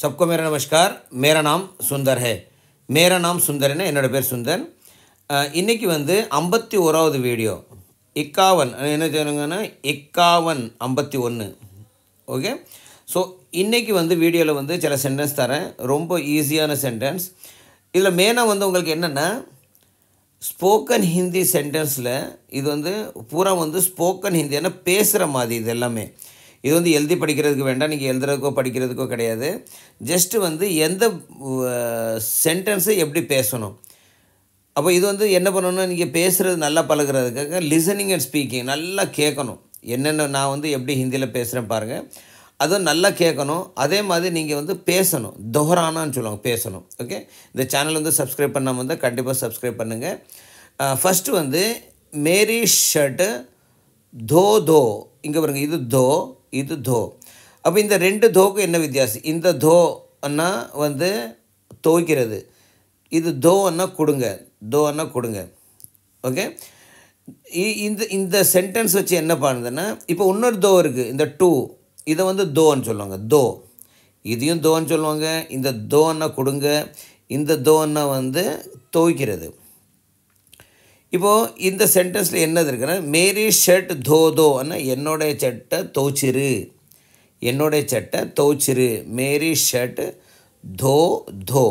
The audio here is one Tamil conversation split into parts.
சப்கோ மேரா நமஸ்கார் மேரா நாம் சுந்தர் ஹே மேரா நாம் சுந்தர்னு என்னோடய பேர் சுந்தர் இன்றைக்கி வந்து ஐம்பத்தி ஓராவது வீடியோ இக்காவன் என்ன சொல்லுங்கன்னா இக்காவன் ஐம்பத்தி ஒன்று ஓகே ஸோ இன்றைக்கி வந்து வீடியோவில் வந்து சில சென்டென்ஸ் தரேன் ரொம்ப ஈஸியான சென்டென்ஸ் இதில் மெயினாக வந்து உங்களுக்கு என்னென்னா ஸ்போக்கன் ஹிந்தி சென்டென்ஸில் இது வந்து பூரா வந்து ஸ்போக்கன் ஹிந்தியான பேசுகிற மாதிரி இது எல்லாமே இது வந்து எழுதி படிக்கிறதுக்கு வேண்டாம் நீங்கள் எழுதுறதுக்கோ படிக்கிறதுக்கோ கிடையாது ஜஸ்ட்டு வந்து எந்த சென்டென்ஸை எப்படி பேசணும் அப்போ இது வந்து என்ன பண்ணணும்னா நீங்கள் பேசுகிறது நல்லா பழகிறதுக்காக லிசனிங் அண்ட் ஸ்பீக்கிங் நல்லா கேட்கணும் என்னென்ன நான் வந்து எப்படி ஹிந்தியில் பேசுகிறேன் பாருங்கள் அதுவும் நல்லா கேட்கணும் அதே மாதிரி நீங்கள் வந்து பேசணும் தொஹரானான்னு சொல்லுவாங்க பேசணும் ஓகே இந்த சேனல் வந்து சப்ஸ்கிரைப் பண்ணாமல் வந்து கண்டிப்பாக சப்ஸ்கிரைப் பண்ணுங்கள் ஃபஸ்ட்டு வந்து மேரி ஷர்ட்டு தோ தோ இங்கே பாருங்கள் இது தோ இது தோ அப்போ இந்த ரெண்டு தோக்கும் என்ன வித்தியாசம் இந்த தோன்னா வந்து துவைக்கிறது இது தோன்னா கொடுங்க தோன்னா கொடுங்க ஓகே இந்த இந்த சென்டென்ஸ் வச்சு என்ன பண்ணுதுன்னா இப்போ இன்னொரு தோ இருக்குது இந்த டூ இதை வந்து தோன்னு சொல்லுவாங்க தோ இதையும் தோன்னு சொல்லுவாங்க இந்த தோன்னா கொடுங்க இந்த தோன்னா வந்து துவைக்கிறது இப்போது இந்த சென்டென்ஸில் என்னது இருக்குன்னா மேரி ஷர்ட் தோதோன்னா என்னுடைய சட்டை தோச்சிரு என்னுடைய சட்டை தோச்சிரு மேரி ஷர்ட் தோ தோ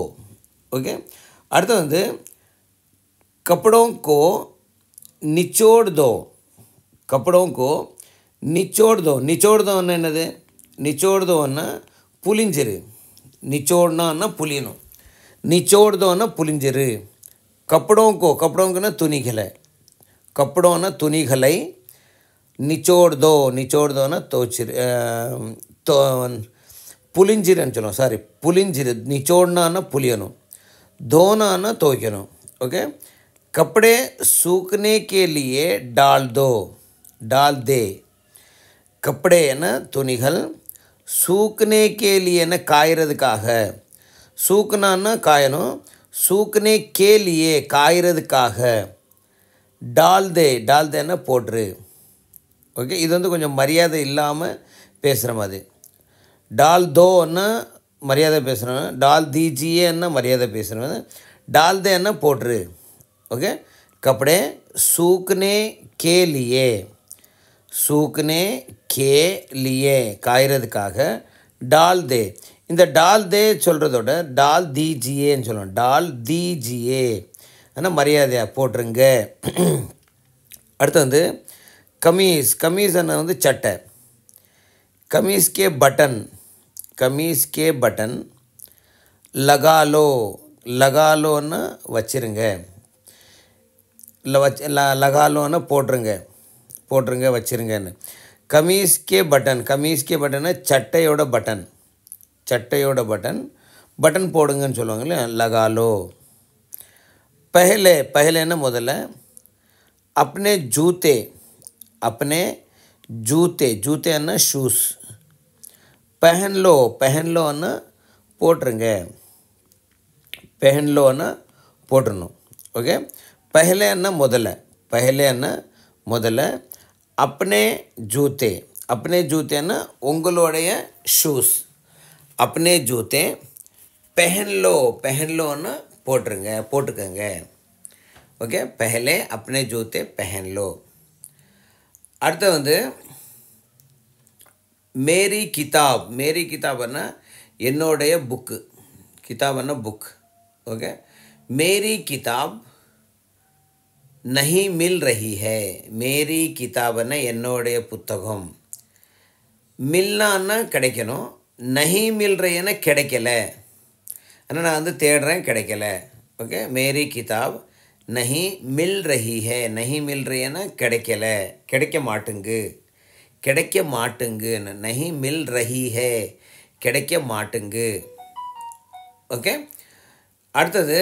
ஓகே அடுத்து வந்து கப்படோங்கோ நிச்சோடு தோ கப்படோங்கோ நிச்சோடு தோ நிச்சோடு என்னது நிச்சோடு அண்ணா புளிஞ்சிரு நிச்சோடுனா புளியணும் நிச்சோடு அண்ணா புளிஞ்சிரு कपड़ों को कपड़ों को ना तुनिखिलय कपड़ों ना तुनिखलई निचोड़ दो निचोड़ दो ना तो, तो पुलिंजीर चलो सारी पुलिंजीर निचोड़ना ना पुलियन धोना ना तोकन ओके कपड़े सूखने के लिए डाल दो डाल दे कपड़े है ना तुनिखल सूखने के लिए ना कायरद का है सूखना ना कायनों सूखने கேலியே लिए டால்தே டால்தேன்னா போட்டுரு ஓகே இது வந்து கொஞ்சம் மரியாதை இல்லாமல் பேசுகிற மாதிரி டால் தோன்னா மரியாதை பேசுகிறோம் டால் தீஜியேன்னா மரியாதை பேசுகிறோம் டால் தேன்னா போட்டுரு ஓகே கப்படே சூக்னே கேலியே लिए கே லியே लिए டால் தே இந்த டால் தே சொல்கிறதோட டால் தி ஜிஏன்னு சொல்லணும் டால் தி ஜிஏ ஆனால் மரியாதையாக போட்டுருங்க அடுத்து வந்து கமீஸ் கமீஸ் வந்து சட்டை கமீஸ் கே பட்டன் கமீஸ் கே பட்டன் லகாலோ லகாலோன்னு வச்சுருங்க இல்லை வச்சு ல லகாலோன்னு போட்டுருங்க போட்டுருங்க வச்சுருங்கன்னு கமீஸ்கே பட்டன் கமீஸ்கே பட்டனு சட்டையோட பட்டன் சட்டையோட பட்டன் பட்டன் போடுங்கன்னு சொல்லுவாங்களே லகாலோ पहले पहले ना முதல்ல अपने जूते अपने जूते जूते ना शूज़ पहन लो पहन लो ना போட்டுருங்க பெஹன்லோன்னு போட்டுடணும் ஓகே பஹலேன்னா முதல்ல பஹலேன்னா முதல்ல அப்னே ஜூத்தே அப்னே ஜூத்தேன்னா உங்களுடைய ஷூஸ் अपने जूते पहन लो पहन लो ना पोटेंगे पोटकेंगे ओके पहले अपने जूते पहन लो अर्थ मेरी किताब मेरी किताब इनोड़े बुक किताब ना बुक ओके मेरी किताब नहीं मिल रही है मेरी किताब इनोड़े पुस्तक मिलना कौन நஹி மில்றேன்னு கிடைக்கல ஆனால் நான் வந்து தேடுறேன் கிடைக்கல ஓகே மேரி கிதாப் நஹி மில் ரஹிஹே ஹே நஹி மில் ரேனா கிடைக்கல கிடைக்க மாட்டுங்கு கிடைக்க மாட்டுங்கு நஹி மில் ரஹி ஹே கிடைக்க மாட்டுங்கு ஓகே அடுத்தது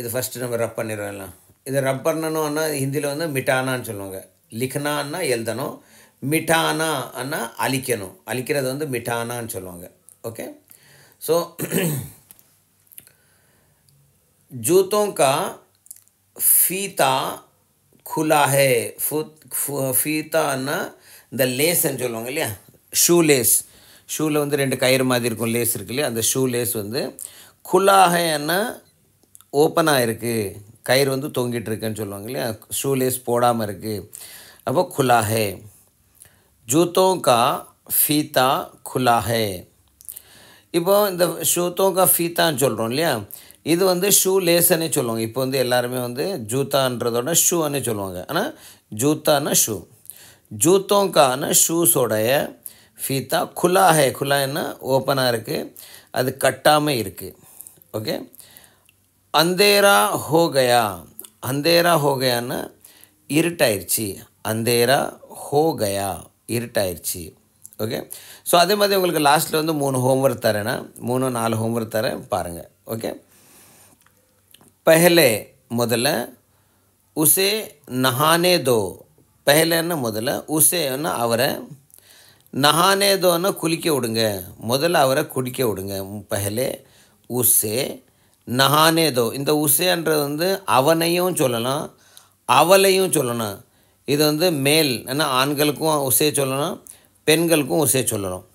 இது ஃபஸ்ட்டு நம்ம ரப் பண்ணிடுறோம் எல்லாம் இது ரப் பண்ணணும்னா ஹிந்தியில் வந்து மிட்டானான்னு சொல்லுவாங்க லிக்னான்னா எழுதணும் மிட்டானா அண்ணா அழிக்கணும் அழிக்கிறது வந்து மிட்டானான்னு சொல்லுவாங்க ஓகே ஸோ ஜூத்தோங்கா ஃபீதா குலாஹே खुला है இந்த லேஸ்ன்னு சொல்லுவாங்க இல்லையா ஷூ லேஸ் ஷூவில் வந்து ரெண்டு கயிறு மாதிரி இருக்கும் லேஸ் இருக்கு இல்லையா அந்த ஷூ லேஸ் வந்து குலாஹேன்னா ஓப்பனாக இருக்குது கயிறு வந்து தொங்கிட்டு இருக்குன்னு சொல்லுவாங்க இல்லையா ஷூ லேஸ் போடாமல் இருக்குது அப்போ குலாஹே ஜூத்தோம் கா ஃபீத்தா குலா ஹே இப்போது இந்த ஷூத்தோம் கா ஃபீத்தான்னு சொல்கிறோம் இல்லையா இது வந்து ஷூ லேஸுன்னு சொல்லுவாங்க இப்போ வந்து எல்லாருமே வந்து ஜூத்தான்றதோட ஷூன்னு சொல்லுவாங்க ஆனால் ஜூத்தானா ஷூ ஜூத்தோம் ஷூஸோடைய ஃபீத்தா குலா ஹே குலான்னா ஓப்பனாக இருக்குது அது கட்டாமல் இருக்குது ஓகே அந்தேரா ஹோகயா அந்தேரா ஹோகயான்னு இருட்டாயிருச்சு அந்தேரா ஹோகயா இருட்டாயிடுச்சு ஓகே ஸோ அதே மாதிரி உங்களுக்கு லாஸ்ட்டில் வந்து மூணு ஹோம்ஒர்க் தரேன்னா மூணு நாலு ஹோம்ஒர்க் தரேன் பாருங்கள் ஓகே பஹலே முதல்ல உசே நஹானே தோ பஹலேன்னா முதல்ல உசேன்னா அவரை நஹானே தோன்னா குளிக்க விடுங்க முதல்ல அவரை குடிக்க விடுங்க பஹலே உசே நஹானே தோ இந்த உசேன்றது வந்து அவனையும் சொல்லலாம் அவளையும் சொல்லணும் இது வந்து மேல் ஏன்னா ஆண்களுக்கும் உசே சொல்லணும் பெண்களுக்கும் உசே சொல்லணும்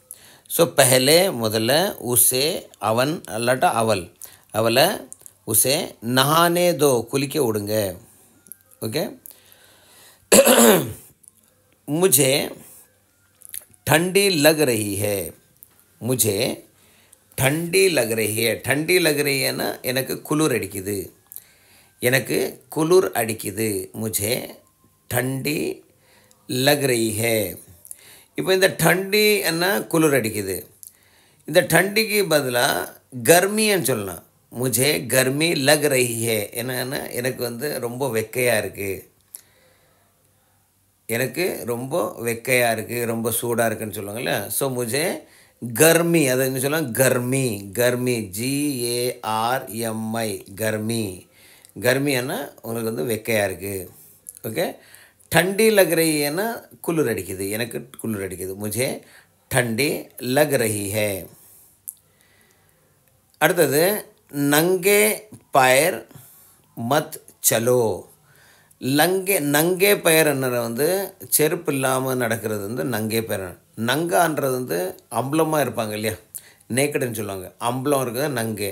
ஸோ பெஹலே முதல்ல உசே அவன் அல்லாட்டா அவள் அவளை உசே நஹானே தோ குளிக்க விடுங்க ஓகே முஜே ठंडी लग रही है मुझे ठंडी लग रही है ठंडी लग रही है ना எனக்கு குளிர் அடிக்குது எனக்கு குளிர் அடிக்குது मुझे ठंडी लग रही இப்போ இந்த டண்டி என்ன குளிர் அடிக்குது இந்த டண்டிக்கு பதிலாக கர்மின்னு சொல்லலாம் முஜே கர்மி லக் ரஹி ஹே என்னன்னா எனக்கு வந்து ரொம்ப வெக்கையாக இருக்குது எனக்கு ரொம்ப வெக்கையாக இருக்குது ரொம்ப சூடாக இருக்குதுன்னு சொல்லுவாங்கள்ல ஸோ முஜே கர்மி அதை என்ன சொல்லலாம் கர்மி கர்மி ஜிஏஆர்எம்ஐ கர்மி என்ன உங்களுக்கு வந்து வெக்கையாக இருக்குது ஓகே ठंडी लग रही है ना எனக்கு குளிர் அடிக்குது मुझे ठंडी लग रही है அடுத்தது நங்கே பயர் மத் சலோ லங்கே நங்கே பயர்ன்றது வந்து செருப்பு இல்லாமல் நடக்கிறது வந்து நங்கே பயர் நங்கான்றது வந்து அம்பலமாக இருப்பாங்க இல்லையா நேக்கடுன்னு சொல்லுவாங்க அம்பலம் இருக்குது நங்கே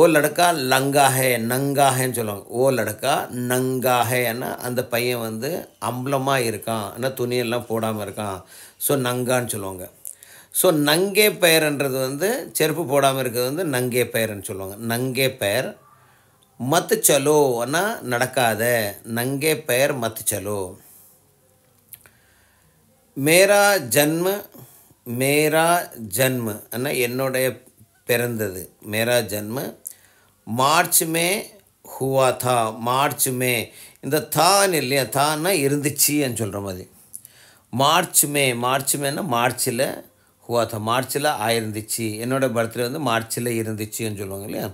ஓ லடக்கா லங்கா ஹே சொல்லுவாங்க ஓ லடக்கா நங்கா அந்த பையன் வந்து அம்பலமாக இருக்கான் ஆனால் துணியெல்லாம் போடாமல் இருக்கான் ஸோ நங்கான்னு சொல்லுவாங்க ஸோ நங்கே பெயர்ன்றது வந்து செருப்பு போடாமல் இருக்கிறது வந்து நங்கே பெயர்ன்னு சொல்லுவாங்க நங்கே பெயர் மத்து சலோ ஆனால் நடக்காத நங்கே பெயர் மத்து சலோ மேரா ஜன்ம மேரா ஜன்ம ஆனால் என்னுடைய பிறந்தது மேரா ஜென்ம மார்ச் மே ஹுவா தா மார்ச் மே இந்த தான் இல்லையா தான்னா இருந்துச்சுன்னு சொல்கிற மாதிரி மார்ச் மே மார்ச் மேனா மார்ச்சில் ஹுவா தா மார்ச்சில் ஆயிருந்துச்சு என்னோடய பர்த்டே வந்து மார்ச்சில் இருந்துச்சுன்னு சொல்லுவாங்க இல்லையா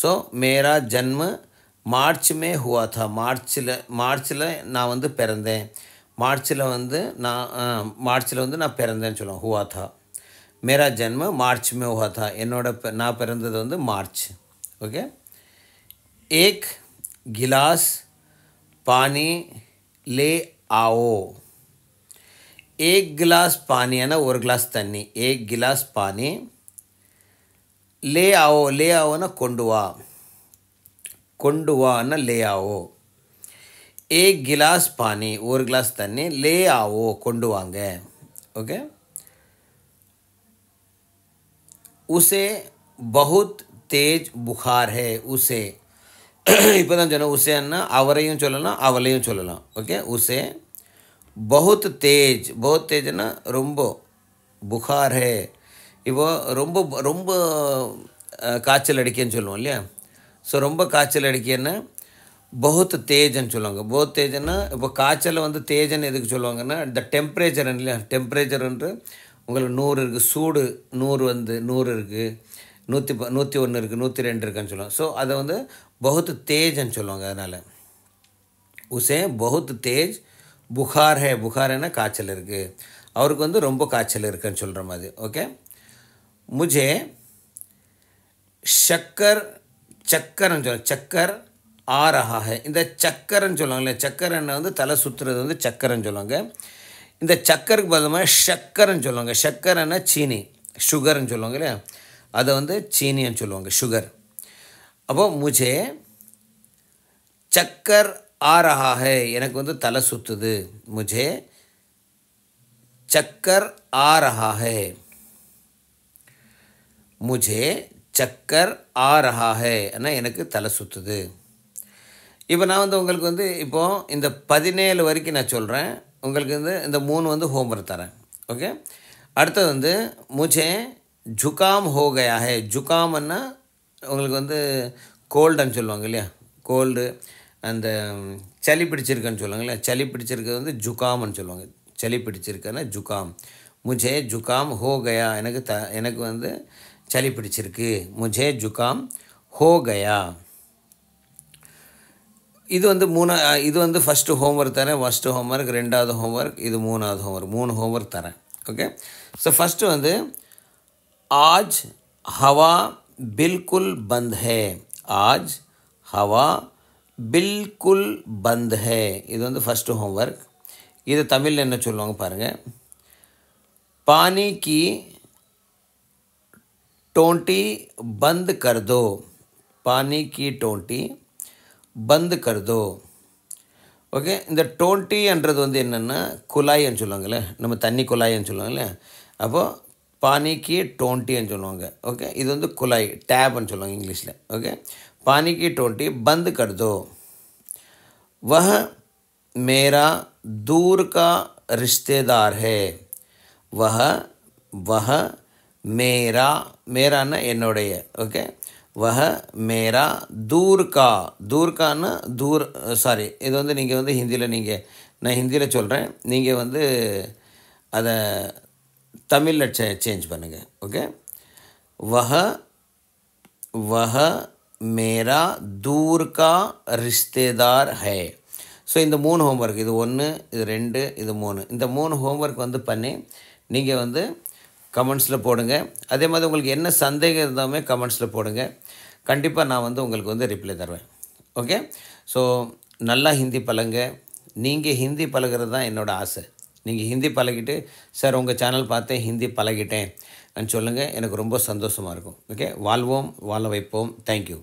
ஸோ மேரா ஜென்ம மார்ச் மே ஹுவா தா மார்ச்சில் மார்ச்சில் நான் வந்து பிறந்தேன் மார்ச்சில் வந்து நான் மார்ச்சில் வந்து நான் பிறந்தேன்னு சொல்லுவேன் ஹுவா தா मेरा जन्म मार्च में हुआ था என்னோட நான் பிறந்தது வந்து மார்ச் ओके एक गिलास पानी ले आओ एक गिलास पानी है ना और गिलास தண்ணி तो एक गिलास पानी ले आओ ले आओ ना கொண்டுவா கொண்டுவா ना ले आओ एक गिलास पानी और गिलास தண்ணி तो ले आओ கொண்டுவாங்க ओके okay? உசே बहुत தேஜ் புகார் ஹே உசே இப்போ தான் சொன்னேன் உசேன்னா அவரையும் சொல்லலாம் அவளையும் சொல்லலாம் ஓகே உசே பகுத் தேஜ் பகுத் தேஜ்னா ரொம்ப புகார் ஹே இப்போ ரொம்ப ரொம்ப காய்ச்சல் அடிக்கன்னு சொல்லுவோம் இல்லையா ஸோ ரொம்ப காய்ச்சல் அடிக்கன்னா பகுத் தேஜன்னு சொல்லுவாங்க பகுத் தேஜன்னா இப்போ காய்ச்சலை வந்து தேஜன் எதுக்கு சொல்லுவாங்கன்னா த டெம்பரேச்சர் இல்லையா டெம்பரேச்சர்ன்று உங்களுக்கு நூறு இருக்குது சூடு நூறு வந்து நூறு இருக்குது நூற்றி ப நூற்றி ஒன்று இருக்குது நூற்றி ரெண்டு இருக்குன்னு சொல்லுவோம் ஸோ அதை வந்து பகுத்து தேஜ்னு சொல்லுவாங்க அதனால் உசே பகுத்து தேஜ் புகார் ஹே புகார்னா காய்ச்சல் இருக்குது அவருக்கு வந்து ரொம்ப காய்ச்சல் இருக்குன்னு சொல்கிற மாதிரி ஓகே முஜே சக்கர் சக்கர்னு சொல்லுவாங்க சக்கர் ஆ ரஹா ஹே இந்த சக்கர்னு சொல்லுவாங்களே சக்கரனை வந்து தலை சுற்றுறது வந்து சக்கரன்னு சொல்லுவாங்க இந்த சக்கருக்கு பதிலமாக சக்கரன்னு சொல்லுவாங்க சக்கரைன்னா சீனி சுகர்ன்னு சொல்லுவாங்க இல்லையா அதை வந்து சீனின்னு சொல்லுவாங்க சுகர் அப்போது முஜே சக்கர் ஆ எனக்கு வந்து தலை சுற்றுது முஜே சக்கர் ஆ முஜே சக்கர் ஆ ஆனால் எனக்கு தலை சுற்றுது இப்போ நான் வந்து உங்களுக்கு வந்து இப்போது இந்த பதினேழு வரைக்கும் நான் சொல்கிறேன் உங்களுக்கு வந்து இந்த மூணு வந்து ஹோம்ஒர்க் தரேன் ஓகே அடுத்தது வந்து முஜே ஜுகாம் ஹோகையாக ஜுகாம்னா ஹே உங்களுக்கு வந்து கோல்டுன்னு சொல்லுவாங்க இல்லையா கோல்டு அந்த சளி பிடிச்சிருக்குன்னு சொல்லுவாங்க இல்லையா சளி பிடிச்சிருக்கிறது வந்து ஜுகாம்னு சொல்லுவாங்க சளி பிடிச்சிருக்குன்னா ஜுகாம் முஜே ஜுகாம் ஹோ கயா எனக்கு த எனக்கு வந்து சளி பிடிச்சிருக்கு முஜே ஜுகாம் ஹோ கயா இது வந்து மூண இது வந்து फर्स्ट ஹோம்வொர்க் தானே फर्स्ट ஹோம்வொர்க் ரெண்டாவது ஹோம்வொர்க் இது மூணாவது ஹோம்வொர்க் மூணு ஹோம்வொர்க் தானே ஓகே சோ फर्स्ट வந்து आज हवा बिल्कुल बंद है आज हवा बिल्कुल बंद है இது வந்து फर्स्ट ஹோம்வொர்க் இது தமிழ்ல என்ன சொல்லுவாங்க பாருங்க पानी की टोंटी बंद कर दो पानी की टोंटी பந்து கருதோ ஓகே இந்த டோன்ட்டின்றது வந்து என்னென்னா குழாயின்னு சொல்லுவாங்கள்ல நம்ம தண்ணி குழாயின்னு சொல்லுவாங்கள்ல அப்போது பானிக்கு டோன்ட்டின்னு சொல்லுவாங்க ஓகே இது வந்து குழாய் டேப்னு சொல்லுவாங்க இங்கிலீஷில் ஓகே பானிக்கு டோன்ட்டி பந்து கருதோ வஹ மேரா தூர் கா ரிஷ்தேதார் ஹே वह वह मेरा என்னுடைய ஓகே வஹ மேரா தூர்கா தூர்கான்னு தூர் சாரி இது வந்து நீங்கள் வந்து ஹிந்தியில் நீங்கள் நான் ஹிந்தியில் சொல்கிறேன் நீங்கள் வந்து அதை தமிழில் சே சேஞ்ச் பண்ணுங்கள் ஓகே வஹ வஹ மேரா தூர்கா ரிஷ்தேதார் ஹே ஸோ இந்த மூணு ஹோம்ஒர்க் இது ஒன்று இது ரெண்டு இது மூணு இந்த மூணு ஹோம்ஒர்க் வந்து பண்ணி நீங்கள் வந்து கமெண்ட்ஸில் போடுங்க அதே மாதிரி உங்களுக்கு என்ன சந்தேகம் இருந்தாலுமே கமெண்ட்ஸில் போடுங்க கண்டிப்பாக நான் வந்து உங்களுக்கு வந்து ரிப்ளை தருவேன் ஓகே ஸோ நல்லா ஹிந்தி பழங்க நீங்கள் ஹிந்தி பழகிறது தான் என்னோடய ஆசை நீங்கள் ஹிந்தி பழகிட்டு சார் உங்கள் சேனல் பார்த்தேன் ஹிந்தி பழகிட்டேன் சொல்லுங்கள் எனக்கு ரொம்ப சந்தோஷமாக இருக்கும் ஓகே வாழ்வோம் வாழ வைப்போம் தேங்க்யூ